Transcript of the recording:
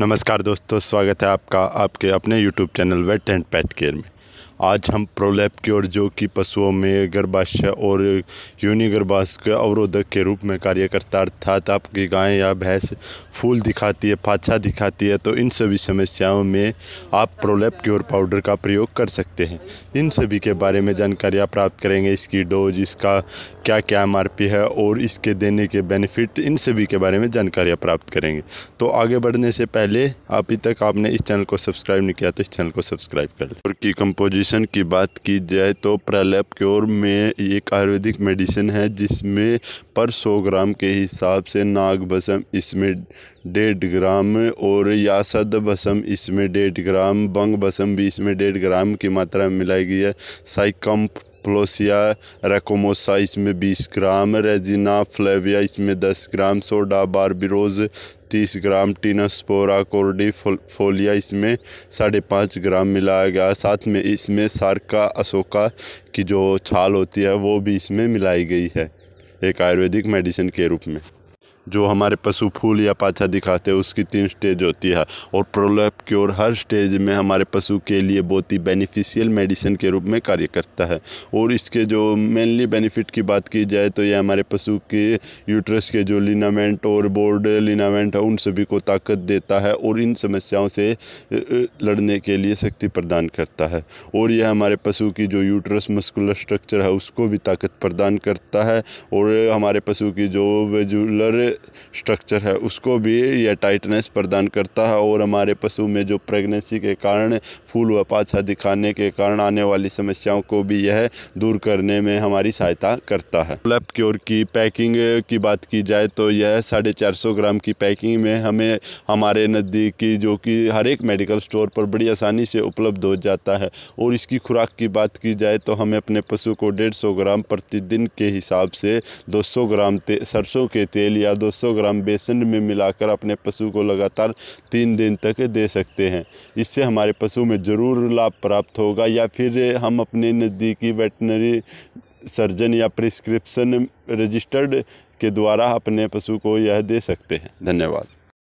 नमस्कार दोस्तों स्वागत है आपका आपके अपने YouTube channel vet and pet care में आज हम प्रोलैप ओर जो कि पशुओं में गर्भाशय और यूनि के अवरोधक के रूप में कार्य करता अर्थात आपकी गाय या भैंस फूल दिखाती है फाछा दिखाती है तो इन सभी समस्याओं में आप प्रोलैप ओर पाउडर का प्रयोग कर सकते हैं इन सभी के बारे में जानकारियाँ प्राप्त करेंगे इसकी डोज इसका क्या क्या एम है और इसके देने के बेनिफिट इन सभी के बारे में जानकारियाँ प्राप्त करेंगे तो आगे बढ़ने से पहले अभी तक आपने इस चैनल को सब्सक्राइब नहीं किया तो इस चैनल को सब्सक्राइब कर लें और की कंपोजिट मेडिसिन की बात की जाए तो प्रलेप क्योर में एक आयुर्वेदिक मेडिसिन है जिसमें पर सौ ग्राम के हिसाब से नाग भसम इसमें डेढ़ ग्राम और यासद भसम इसमें डेढ़ ग्राम बंग भसम भी इसमें डेढ़ ग्राम की मात्रा में मिलाई गई है साइकम्प प्लोसिया रेकोमोसा इसमें 20 ग्राम रेजिना फ्लेविया इसमें 10 ग्राम सोडा बारबिरोज तीस ग्राम टीनसपोरा कोरडी फोलिया इसमें साढ़े पाँच ग्राम मिलाया गया साथ में इसमें सारका अशोका की जो छाल होती है वो भी इसमें मिलाई गई है एक आयुर्वेदिक मेडिसिन के रूप में जो हमारे पशु फूल या पाछा दिखाते हैं उसकी तीन स्टेज होती है और प्रोलैप क्योर हर स्टेज में हमारे पशु के लिए बहुत ही बेनिफिशियल मेडिसिन के रूप में कार्य करता है और इसके जो मेनली बेनिफिट की बात की जाए तो यह हमारे पशु के यूट्रस के जो लिनामेंट और बोर्ड लिनामेंट है उन सभी को ताकत देता है और इन समस्याओं से लड़ने के लिए शक्ति प्रदान करता है और यह हमारे पशु की जो यूट्रस मस्कुलर स्ट्रक्चर है उसको भी ताकत प्रदान करता है और हमारे पशु की जो वेजुलर स्ट्रक्चर है उसको भी यह टाइटनेस प्रदान करता है और हमारे पशु में जो प्रेगनेंसी के कारण फूल व पाछा दिखाने के कारण आने वाली समस्याओं को भी यह दूर करने में हमारी सहायता करता है लैप क्योर की पैकिंग की बात की जाए तो यह साढ़े चार सौ ग्राम की पैकिंग में हमें हमारे नज़दीकी जो कि हर एक मेडिकल स्टोर पर बड़ी आसानी से उपलब्ध हो जाता है और इसकी खुराक की बात की जाए तो हमें अपने पशु को डेढ़ सौ ग्राम प्रतिदिन के हिसाब से दो सौ ग्राम सरसों के तेल या 200 ग्राम बेसन में मिलाकर अपने पशु को लगातार तीन दिन तक दे सकते हैं इससे हमारे पशु में ज़रूर लाभ प्राप्त होगा या फिर हम अपने नज़दीकी वेटनरी सर्जन या प्रिस्क्रिप्शन रजिस्टर्ड के द्वारा अपने पशु को यह दे सकते हैं धन्यवाद